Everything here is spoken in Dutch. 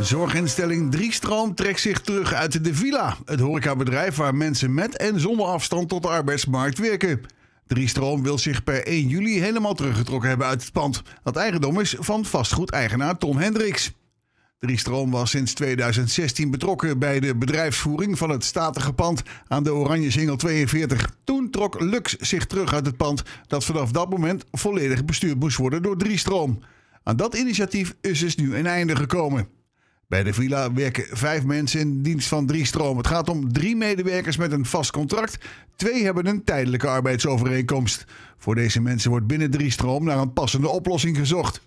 Zorginstelling Driestroom trekt zich terug uit de villa. Het horecabedrijf waar mensen met en zonder afstand tot de arbeidsmarkt werken. Driestroom wil zich per 1 juli helemaal teruggetrokken hebben uit het pand. Dat eigendom is van vastgoedeigenaar Tom Hendricks. Driestroom was sinds 2016 betrokken bij de bedrijfsvoering van het statige pand aan de Oranje Singel 42. Toen trok Lux zich terug uit het pand dat vanaf dat moment volledig bestuurd moest worden door Driestroom. Aan dat initiatief is dus nu een einde gekomen. Bij de villa werken vijf mensen in dienst van Driestroom. stroom. Het gaat om drie medewerkers met een vast contract. Twee hebben een tijdelijke arbeidsovereenkomst. Voor deze mensen wordt binnen Driestroom stroom naar een passende oplossing gezocht.